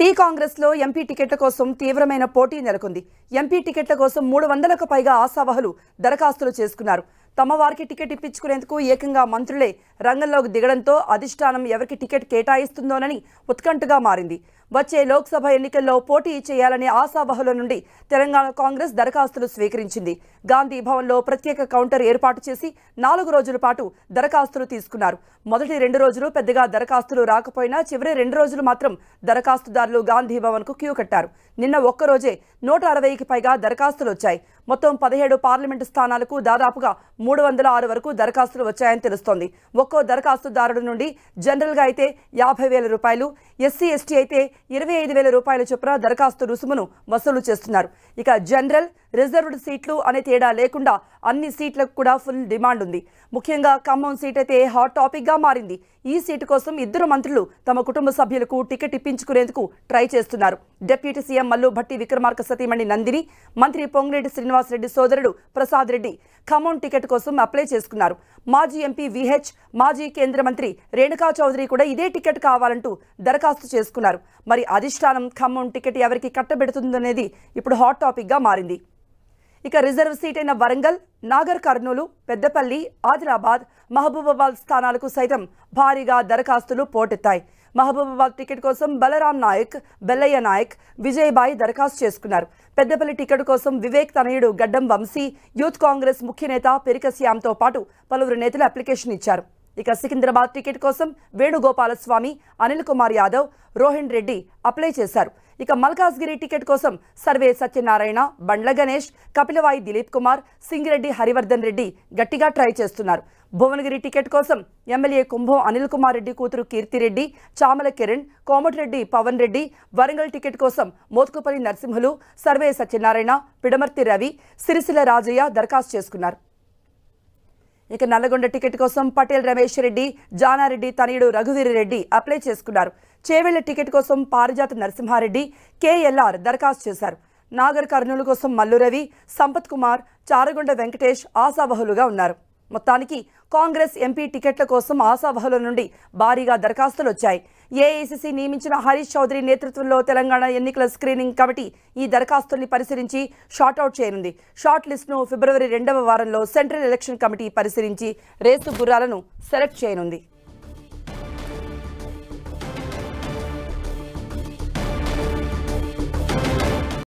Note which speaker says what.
Speaker 1: tea కాంగ్రెస్లో MP టికెట్ల కోసం తీవ్రమైన పోటీ నెలకొంది ఎంపీ టికెట్ల కోసం మూడు వందలకు పైగా ఆశావహులు దరఖాస్తులు చేసుకున్నారు తమ వారికి టికెట్ ఇప్పించుకునేందుకు ఏకంగా మంత్రులే రంగంలోకి దిగడంతో అధిష్టానం ఎవరికి టికెట్ కేటాయిస్తుందోనని ఉత్కంఠగా మారింది వచ్చే లోక్సభ ఎన్నికల్లో పోటీ చేయాలనే ఆశావహుల నుండి తెలంగాణ కాంగ్రెస్ దరఖాస్తులు స్వీకరించింది గాంధీ భవన్లో ప్రత్యేక కౌంటర్ ఏర్పాటు చేసి నాలుగు రోజుల పాటు దరఖాస్తులు తీసుకున్నారు మొదటి రెండు రోజులు పెద్దగా దరఖాస్తులు రాకపోయినా చివరి రెండు రోజులు మాత్రం దరఖాస్తుదారులు గాంధీ భవన్కు క్యూ కట్టారు నిన్న ఒక్కరోజే నూట అరవైకి పైగా దరఖాస్తులు వచ్చాయి మొత్తం పదిహేడు పార్లమెంటు స్థానాలకు దాదాపుగా మూడు వందల ఆరు వరకు దరఖాస్తులు వచ్చాయని తెలుస్తోంది ఒక్కో దరఖాస్తుదారుడు నుండి జనరల్గా అయితే యాభై వేల రూపాయలు ఎస్సీ ఎస్టీ అయితే ఇరవై ఐదు వేల రూపాయల చొప్పున దరఖాస్తు రుసుమును వసూలు చేస్తున్నారు ఇక జనరల్ రిజర్వ్డ్ సీట్లు అనే తేడా లేకుండా అన్ని సీట్లకు కూడా ఫుల్ డిమాండ్ ఉంది ముఖ్యంగా ఖమ్మం సీట్ అయితే హాట్ టాపిక్గా మారింది ఈ సీటు కోసం ఇద్దరు మంత్రులు తమ కుటుంబ సభ్యులకు టికెట్ ఇప్పించుకునేందుకు ట్రై చేస్తున్నారు డిప్యూటీ సీఎం మల్లు భట్టి విక్రమార్క సతీమణి నందిని మంత్రి పొంగిరెడ్డి శ్రీనివాసరెడ్డి సోదరుడు ప్రసాద్ రెడ్డి ఖమ్మం టికెట్ కోసం అప్లై చేసుకున్నారు మాజీ ఎంపీ విహెచ్ మాజీ కేంద్ర మంత్రి రేణుకా చౌదరి కూడా ఇదే టికెట్ కావాలంటూ దరఖాస్తు చేసుకున్నారు మరి అధిష్టానం ఖమ్మం టికెట్ ఎవరికి కట్టబెడుతుందనేది ఇప్పుడు హాట్ టాపిక్గా మారింది ఇక రిజర్వ్ సీట్ అయిన వరంగల్ నాగర్ కర్నూలు పెద్దపల్లి ఆదిలాబాద్ మహబూబాబాద్ స్థానాలకు సైతం భారీగా దరఖాస్తులు పోటెత్తాయి మహబూబాబాద్ టికెట్ కోసం బలరాం నాయక్ బెల్లయ్య నాయక్ విజయబాయి దరఖాస్తు చేసుకున్నారు పెద్దపల్లి టికెట్ కోసం వివేక్ తనయుడు గడ్డం వంశీ యూత్ కాంగ్రెస్ ముఖ్యనేత నేత పెరిక శ్యామ్తో పాటు పలువురు నేతలు అప్లికేషన్ ఇచ్చారు ఇక సికింద్రాబాద్ టికెట్ కోసం వేణుగోపాలస్వామి అనిల్ కుమార్ యాదవ్ రోహిణ్ రెడ్డి అప్లై చేశారు ఇక మల్కాజ్గిరి టికెట్ కోసం సర్వే సత్యనారాయణ బండ్ల గణేష్ కపిలవాయి దిలీప్ కుమార్ సింగిరెడ్డి హరివర్ధన్ రెడ్డి గట్టిగా ట్రై చేస్తున్నారు భువనగిరి టికెట్ కోసం ఎమ్మెల్యే కుంభం అనిల్ కుమార్ రెడ్డి కూతురు కీర్తిరెడ్డి చామల కిరణ్ కోమటిరెడ్డి పవన్ రెడ్డి వరంగల్ టికెట్ కోసం మోత్కుపల్లి నరసింహులు సర్వే సత్యనారాయణ పిడమర్తి రవి సిరిసిల రాజయ్య దరఖాస్తు చేసుకున్నారు ఇక నల్లగొండ టికెట్ కోసం పటేల్ రమేష్ రెడ్డి జానారెడ్డి తనయుడు రఘువీర్ రెడ్డి అప్లై చేసుకున్నారు చేవెళ్ల టికెట్ కోసం పారిజాత నరసింహారెడ్డి కేఎల్ఆర్ దరఖాస్తు చేశారు నాగర్ కర్నూలు కోసం మల్లురవి సంపత్ కుమార్ చారగొండ వెంకటేష్ ఆశావహులుగా ఉన్నారు మొత్తానికి కాంగ్రెస్ ఎంపీ టికెట్ల కోసం ఆశావహుల నుండి భారీగా దరఖాస్తులు వచ్చాయి ఏఐసిసి నియమించిన హరీష్ చౌదరి నేతృత్వంలో తెలంగాణ ఎన్నికల స్క్రీనింగ్ కమిటీ ఈ దరఖాస్తుల్ని పరిశీలించి షార్ట్అవుట్ చేయనుంది షార్ట్ లిస్ట్ను ఫిబ్రవరి రెండవ వారంలో సెంట్రల్ ఎలక్షన్ కమిటీ పరిశీలించి రేసు గుర్రాలను సెలెక్ట్ చేయనుంది